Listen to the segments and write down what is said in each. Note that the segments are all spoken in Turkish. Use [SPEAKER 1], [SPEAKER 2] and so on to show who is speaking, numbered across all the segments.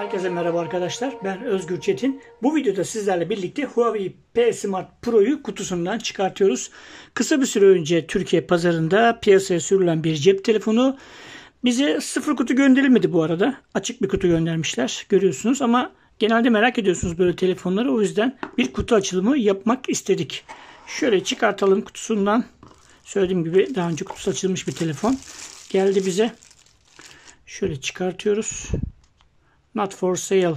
[SPEAKER 1] Herkese merhaba arkadaşlar. Ben Özgür Çetin. Bu videoda sizlerle birlikte Huawei P Smart Pro'yu kutusundan çıkartıyoruz. Kısa bir süre önce Türkiye pazarında piyasaya sürülen bir cep telefonu. Bize sıfır kutu gönderilmedi bu arada. Açık bir kutu göndermişler görüyorsunuz ama genelde merak ediyorsunuz böyle telefonları. O yüzden bir kutu açılımı yapmak istedik. Şöyle çıkartalım kutusundan. Söylediğim gibi daha önce kutusu açılmış bir telefon. Geldi bize. Şöyle çıkartıyoruz not for sale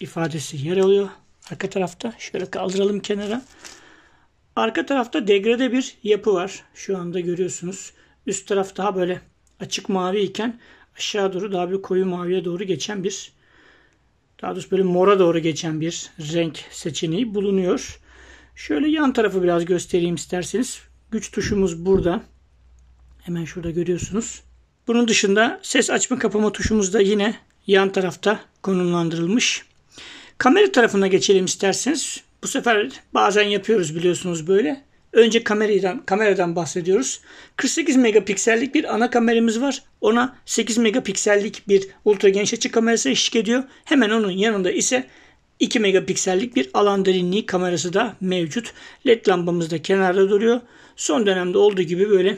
[SPEAKER 1] ifadesi yer alıyor. Arka tarafta şöyle kaldıralım kenara. Arka tarafta degrede bir yapı var. Şu anda görüyorsunuz. Üst taraf daha böyle açık mavi iken aşağı doğru daha bir koyu maviye doğru geçen bir daha doğrusu böyle mora doğru geçen bir renk seçeneği bulunuyor. Şöyle yan tarafı biraz göstereyim isterseniz. Güç tuşumuz burada. Hemen şurada görüyorsunuz. Bunun dışında ses açma kapama tuşumuz da yine yan tarafta konumlandırılmış. Kamera tarafına geçelim isterseniz. Bu sefer bazen yapıyoruz biliyorsunuz böyle. Önce kameradan, kameradan bahsediyoruz. 48 megapiksellik bir ana kameramız var. Ona 8 megapiksellik bir ultra geniş açı kamerası eşlik ediyor. Hemen onun yanında ise 2 megapiksellik bir alan derinliği kamerası da mevcut. LED lambamız da kenarda duruyor. Son dönemde olduğu gibi böyle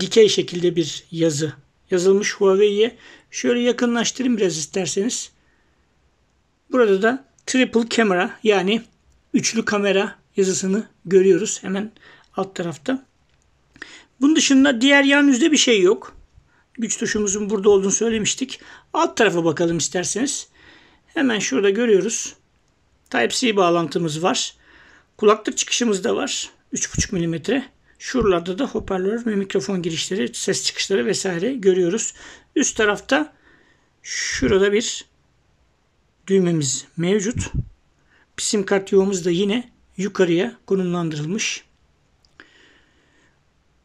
[SPEAKER 1] dikey şekilde bir yazı yazılmış Huawei'ye Şöyle yakınlaştırayım biraz isterseniz. Burada da triple camera yani üçlü kamera yazısını görüyoruz hemen alt tarafta. Bunun dışında diğer yan yüzde bir şey yok. Güç tuşumuzun burada olduğunu söylemiştik. Alt tarafa bakalım isterseniz. Hemen şurada görüyoruz. Type-C bağlantımız var. Kulaklık çıkışımız da var. 3,5 milimetre. Şuralarda da hoparlör ve mikrofon girişleri, ses çıkışları vesaire görüyoruz. Üst tarafta şurada bir düğmemiz mevcut. Sim kart yuvamız da yine yukarıya konumlandırılmış.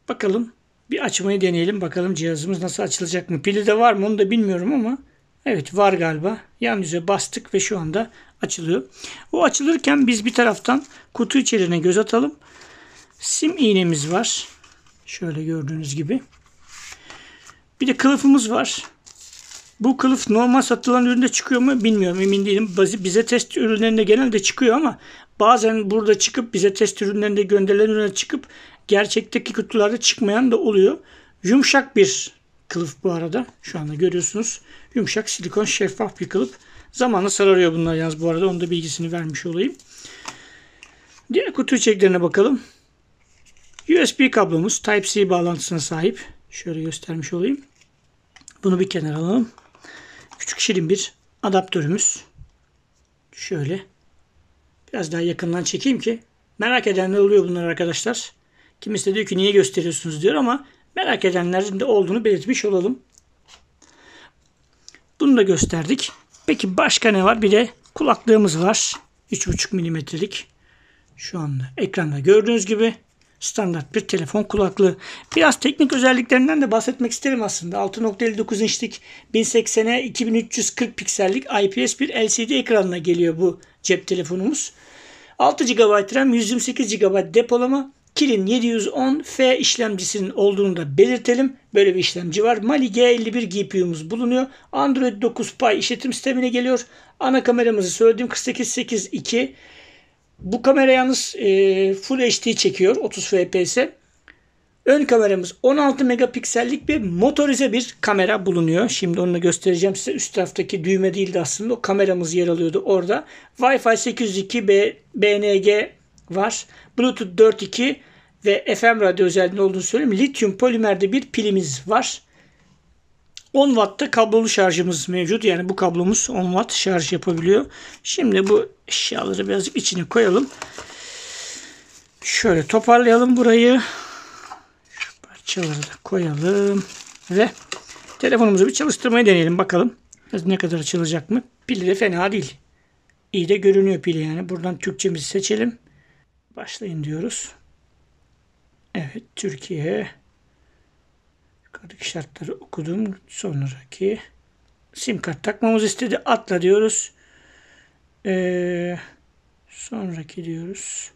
[SPEAKER 1] Bakalım bir açmayı deneyelim. Bakalım cihazımız nasıl açılacak mı? Pili de var mı onu da bilmiyorum ama evet var galiba. Yan yüze bastık ve şu anda açılıyor. O açılırken biz bir taraftan kutu içeriğine göz atalım sim iğnemiz var. Şöyle gördüğünüz gibi. Bir de kılıfımız var. Bu kılıf normal satılan üründe çıkıyor mu bilmiyorum emin değilim. Bize test ürünlerinde genelde çıkıyor ama bazen burada çıkıp bize test ürünlerinde gönderilen ürüne çıkıp gerçekteki kutularda çıkmayan da oluyor. Yumuşak bir kılıf bu arada. Şu anda görüyorsunuz. Yumuşak silikon şeffaf bir kılıf. Zamanla sararıyor bunlar yalnız bu arada. Onu da bilgisini vermiş olayım. Diğer kutu içeriklerine bakalım. USB kablomuz Type-C bağlantısına sahip. Şöyle göstermiş olayım. Bunu bir kenara alalım. Küçük şirin bir adaptörümüz. Şöyle. Biraz daha yakından çekeyim ki. Merak edenler oluyor bunlar arkadaşlar. Kimisi de diyor ki niye gösteriyorsunuz diyor ama merak edenlerin de olduğunu belirtmiş olalım. Bunu da gösterdik. Peki başka ne var? Bir de kulaklığımız var. 3,5 milimetrelik. Şu anda ekranda gördüğünüz gibi standart bir telefon kulaklığı. Biraz teknik özelliklerinden de bahsetmek isterim aslında. 6.59 inçlik 1080'e 2340 piksellik IPS bir LCD ekranına geliyor bu cep telefonumuz. 6 GB RAM, 128 GB depolama, Kirin 710F işlemcisinin olduğunu da belirtelim. Böyle bir işlemci var. Mali G51 GPU'muz bulunuyor. Android 9 Pie işletim sistemine geliyor. Ana kameramızı söylediğim 488 2 bu kamera yalnız e, Full HD çekiyor 30 fps. Ön kameramız 16 megapiksellik bir motorize bir kamera bulunuyor. Şimdi onu da göstereceğim size. Üst taraftaki düğme değildi aslında. O kameramız yer alıyordu orada. Wi-Fi 802 B, BNG var. Bluetooth 4.2 ve FM radyo özelliğinde olduğunu söyleyeyim. Lityum polimerde bir pilimiz var. 10 wattta kablolu şarjımız mevcut. Yani bu kablomuz 10 watt şarj yapabiliyor. Şimdi bu eşyaları birazcık içine koyalım. Şöyle toparlayalım burayı. Şu parçaları da koyalım. Ve telefonumuzu bir çalıştırmayı deneyelim bakalım. Ne kadar açılacak mı? Pili de fena değil. İyi de görünüyor pili yani. Buradan Türkçemizi seçelim. Başlayın diyoruz. Evet Türkiye. Yukarıdaki şartları okudum. Sonraki sim kart takmamız istedi. Atla diyoruz. Ee, sonraki diyoruz.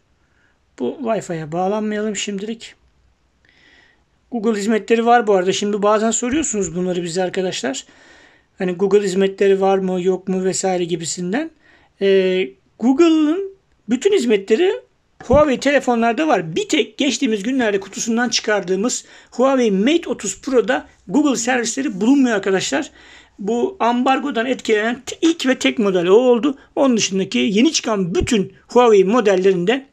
[SPEAKER 1] Bu Wi-Fi'ye bağlanmayalım şimdilik. Google hizmetleri var bu arada. Şimdi bazen soruyorsunuz bunları bize arkadaşlar. Hani Google hizmetleri var mı yok mu vesaire gibisinden. Ee, Google'ın bütün hizmetleri Huawei telefonlarda var. Bir tek geçtiğimiz günlerde kutusundan çıkardığımız Huawei Mate 30 Pro'da Google servisleri bulunmuyor arkadaşlar. Bu ambargodan etkilenen ilk ve tek model o oldu. Onun dışındaki yeni çıkan bütün Huawei modellerinde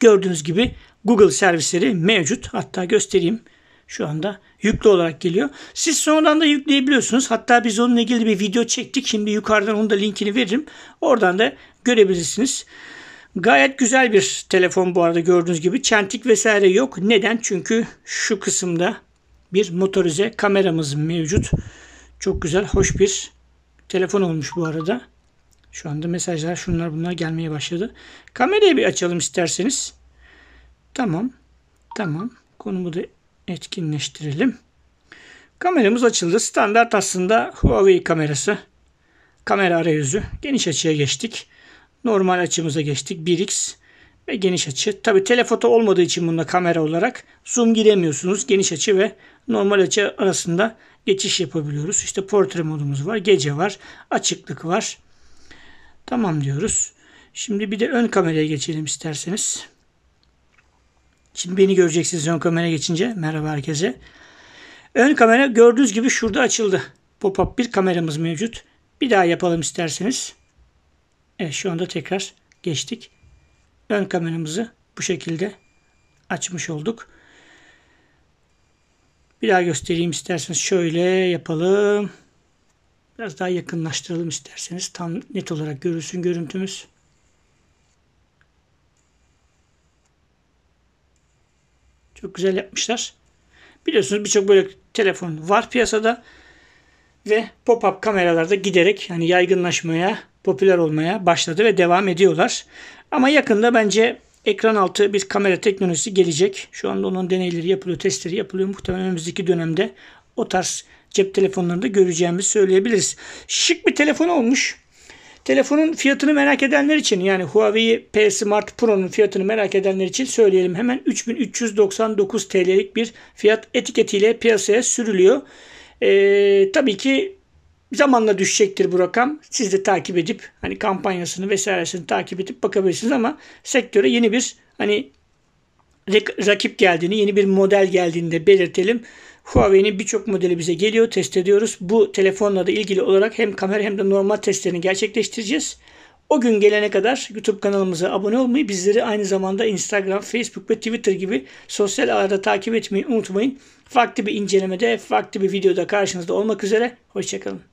[SPEAKER 1] gördüğünüz gibi Google servisleri mevcut. Hatta göstereyim. Şu anda yüklü olarak geliyor. Siz sonradan da yükleyebiliyorsunuz. Hatta biz onunla ilgili bir video çektik. Şimdi yukarıdan onun da linkini veririm. Oradan da görebilirsiniz. Gayet güzel bir telefon bu arada gördüğünüz gibi. Çentik vesaire yok. Neden? Çünkü şu kısımda bir motorize kameramız mevcut. Çok güzel, hoş bir telefon olmuş bu arada. Şu anda mesajlar şunlar bunlar gelmeye başladı. Kamerayı bir açalım isterseniz. Tamam. Tamam. Konumu da etkinleştirelim. Kameramız açıldı. Standart aslında Huawei kamerası. Kamera arayüzü. Geniş açıya geçtik. Normal açımıza geçtik. 1x ve geniş açı. Tabi telefoto olmadığı için bunda kamera olarak zoom giremiyorsunuz. Geniş açı ve normal açı arasında geçiş yapabiliyoruz. İşte portre modumuz var. Gece var. Açıklık var. Tamam diyoruz. Şimdi bir de ön kameraya geçelim isterseniz. Şimdi beni göreceksiniz ön kamera geçince. Merhaba herkese. Ön kamera gördüğünüz gibi şurada açıldı. Pop-up bir kameramız mevcut. Bir daha yapalım isterseniz. Evet şu anda tekrar geçtik. Ön kameramızı bu şekilde açmış olduk. Bir daha göstereyim isterseniz. Şöyle yapalım. Biraz daha yakınlaştıralım isterseniz. Tam net olarak görülsün görüntümüz. Çok güzel yapmışlar. Biliyorsunuz birçok böyle telefon var piyasada ve pop-up kameralarda giderek yani yaygınlaşmaya popüler olmaya başladı ve devam ediyorlar. Ama yakında bence ekran altı bir kamera teknolojisi gelecek. Şu anda onun deneyleri yapılıyor, testleri yapılıyor. Muhtemelen önümüzdeki dönemde o tarz cep telefonlarında göreceğimizi söyleyebiliriz. Şık bir telefon olmuş. Telefonun fiyatını merak edenler için yani Huawei P Smart Pro'nun fiyatını merak edenler için söyleyelim. Hemen 3399 TL'lik bir fiyat etiketiyle piyasaya sürülüyor. Ee, tabii ki Zamanla düşecektir bu rakam. Siz de takip edip hani kampanyasını vesairesini takip edip bakabilirsiniz ama sektöre yeni bir hani rakip geldiğini, yeni bir model geldiğini de belirtelim. Huawei'nin birçok modeli bize geliyor, test ediyoruz. Bu telefonla da ilgili olarak hem kamera hem de normal testlerini gerçekleştireceğiz. O gün gelene kadar YouTube kanalımıza abone olmayı, bizleri aynı zamanda Instagram, Facebook ve Twitter gibi sosyal ağlarda takip etmeyi unutmayın. Farklı bir incelemede, farklı bir videoda karşınızda olmak üzere. Hoşçakalın.